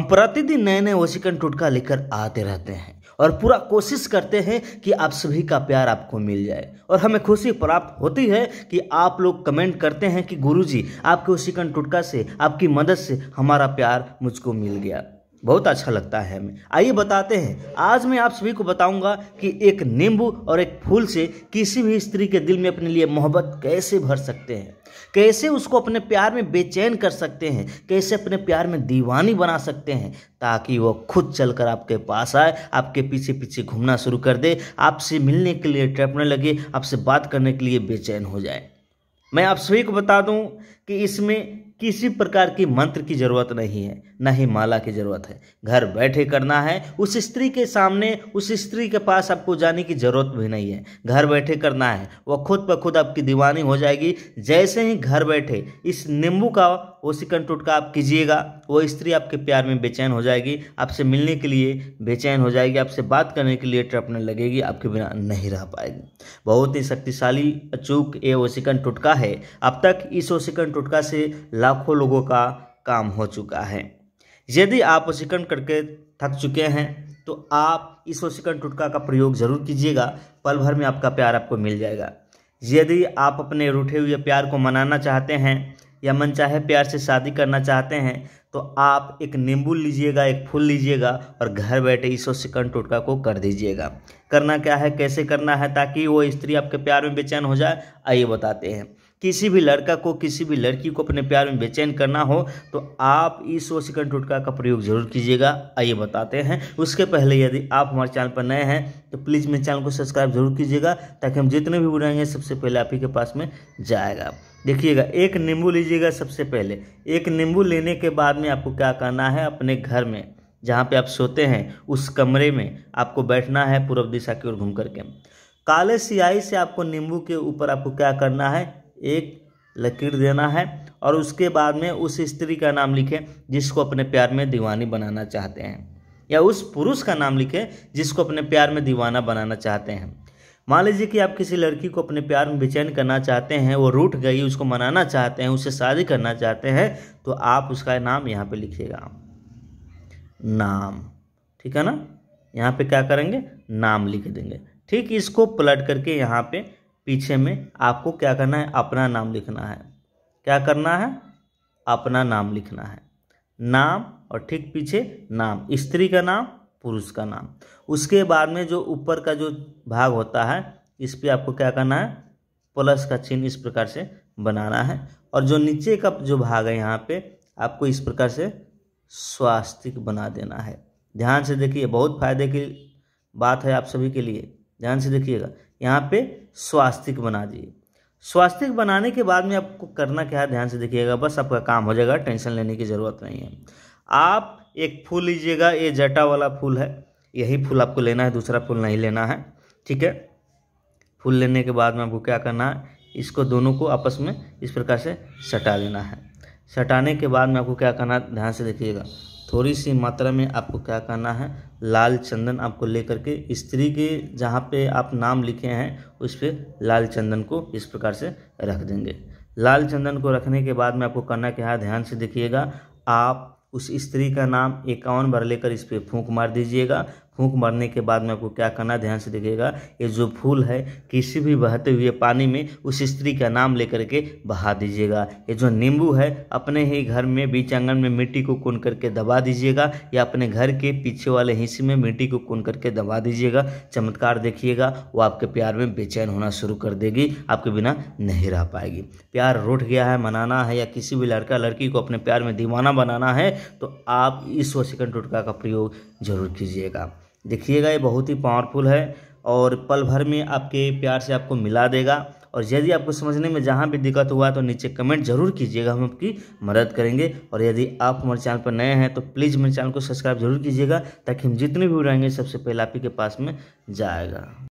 हम प्रतिदिन नए नए वसीकरण टुटका लेकर आते रहते हैं और पूरा कोशिश करते हैं कि आप सभी का प्यार आपको मिल जाए और हमें खुशी प्राप्त होती है कि आप लोग कमेंट करते हैं कि गुरुजी आपके कन टुटका से आपकी मदद से हमारा प्यार मुझको मिल गया बहुत अच्छा लगता है हमें आइए बताते हैं आज मैं आप सभी को बताऊंगा कि एक नींबू और एक फूल से किसी भी स्त्री के दिल में अपने लिए मोहब्बत कैसे भर सकते हैं कैसे उसको अपने प्यार में बेचैन कर सकते हैं कैसे अपने प्यार में दीवानी बना सकते हैं ताकि वो खुद चलकर आपके पास आए आपके पीछे पीछे घूमना शुरू कर दे आपसे मिलने के लिए टपने लगे आपसे बात करने के लिए बेचैन हो जाए मैं आप सभी को बता दूं कि इसमें किसी प्रकार की मंत्र की ज़रूरत नहीं है ना ही माला की ज़रूरत है घर बैठे करना है उस स्त्री के सामने उस स्त्री के पास आपको जाने की ज़रूरत भी नहीं है घर बैठे करना है वह खुद ब खुद आपकी दीवानी हो जाएगी जैसे ही घर बैठे इस नींबू का वो सिकन टुटका आप कीजिएगा वो स्त्री आपके प्यार में बेचैन हो जाएगी आपसे मिलने के लिए बेचैन हो जाएगी आपसे बात करने के लिए टपने लगेगी आपके बिना नहीं रह पाएगी बहुत ही शक्तिशाली अचूक ये ओसिकन टुटका है अब तक इस ओसिकन टुटका से लाभ लाखों लोगों का काम हो चुका है यदि आप वशीकरण करके थक चुके हैं तो आप इस वशीकरण टुटका का प्रयोग जरूर कीजिएगा पल भर में आपका प्यार आपको मिल जाएगा यदि आप अपने रूठे हुए प्यार को मनाना चाहते हैं या मन चाहे प्यार से शादी करना चाहते हैं तो आप एक नींबू लीजिएगा एक फूल लीजिएगा और घर बैठे इस वशीकरण टुटका को कर दीजिएगा करना क्या है कैसे करना है ताकि वो स्त्री आपके प्यार में बेचैन हो जाए आइए बताते हैं किसी भी लड़का को किसी भी लड़की को अपने प्यार में बेचैन करना हो तो आप इस सौ सेकंड टुटका का प्रयोग जरूर कीजिएगा आइए बताते हैं उसके पहले यदि आप हमारे चैनल पर नए हैं तो प्लीज़ मेरे चैनल को सब्सक्राइब जरूर कीजिएगा ताकि हम जितने भी बुराएंगे सबसे पहले आप ही के पास में जाएगा देखिएगा एक नींबू लीजिएगा सबसे पहले एक नींबू लेने के बाद में आपको क्या करना है अपने घर में जहाँ पर आप सोते हैं उस कमरे में आपको बैठना है पूर्व दिशा की ओर घूम करके काले सियाही से आपको नींबू के ऊपर आपको क्या करना है एक लकीर देना है और उसके बाद में उस स्त्री का नाम लिखें जिसको अपने प्यार में दीवानी बनाना चाहते हैं या उस पुरुष का नाम लिखें जिसको अपने प्यार में दीवाना बनाना चाहते हैं मान लीजिए कि आप किसी लड़की को अपने प्यार में बेचैन करना चाहते हैं वो रूठ गई उसको मनाना चाहते हैं उससे शादी करना चाहते हैं तो आप उसका नाम यहाँ पे लिखिएगा नाम ठीक है ना यहाँ पे क्या करेंगे नाम लिख देंगे ठीक इसको पलट करके यहाँ पे पीछे में आपको क्या करना है अपना नाम लिखना है क्या करना है अपना नाम लिखना है नाम और ठीक पीछे नाम स्त्री का नाम पुरुष का नाम उसके बाद में जो ऊपर का जो भाग होता है इस पर आपको क्या करना है प्लस का चिन्ह इस प्रकार से बनाना है और जो नीचे का जो भाग है यहाँ पे आपको इस प्रकार से स्वास्तिक बना देना है ध्यान से देखिए बहुत फायदे की बात है आप सभी के लिए ध्यान से देखिएगा यहाँ पे स्वास्तिक बना दिए स्वास्तिक बनाने के बाद में आपको करना क्या है ध्यान से देखिएगा बस आपका काम हो जाएगा टेंशन लेने की ज़रूरत नहीं है आप एक फूल लीजिएगा ये जटा वाला फूल है यही फूल आपको लेना है दूसरा फूल नहीं लेना है ठीक है फूल लेने के बाद में आपको क्या करना है इसको दोनों को आपस में इस प्रकार से सटा देना है सटाने के बाद में आपको क्या करना है ध्यान से देखिएगा थोड़ी सी मात्रा में आपको क्या करना है लाल चंदन आपको लेकर के स्त्री के जहाँ पे आप नाम लिखे हैं उस पर लाल चंदन को इस प्रकार से रख देंगे लाल चंदन को रखने के बाद में आपको करना क्या है ध्यान से देखिएगा आप उस स्त्री का नाम एकावन बार लेकर इस पर फूंक मार दीजिएगा फूंक मारने के बाद में आपको क्या करना ध्यान से देखिएगा ये जो फूल है किसी भी बहते हुए पानी में उस स्त्री का नाम लेकर के बहा दीजिएगा ये जो नींबू है अपने ही घर में बीच आंगन में मिट्टी को कून करके दबा दीजिएगा या अपने घर के पीछे वाले हिस्से में मिट्टी को कून करके दबा दीजिएगा चमत्कार देखिएगा वो आपके प्यार में बेचैन होना शुरू कर देगी आपके बिना नहीं रह पाएगी प्यार रुठ गया है मनाना है या किसी भी लड़का लड़की को अपने प्यार में दीवाना बनाना है तो आप इस वसीकन टुटका का प्रयोग जरूर कीजिएगा देखिएगा ये बहुत ही पावरफुल है और पल भर में आपके प्यार से आपको मिला देगा और यदि आपको समझने में जहाँ भी दिक्कत हुआ तो नीचे कमेंट जरूर कीजिएगा हम आपकी मदद करेंगे और यदि आप हमारे चैनल पर नए हैं तो प्लीज़ मेरे चैनल को सब्सक्राइब जरूर कीजिएगा ताकि हम जितने भी उड़ाएंगे सबसे पहले आप ही के पास में जाएगा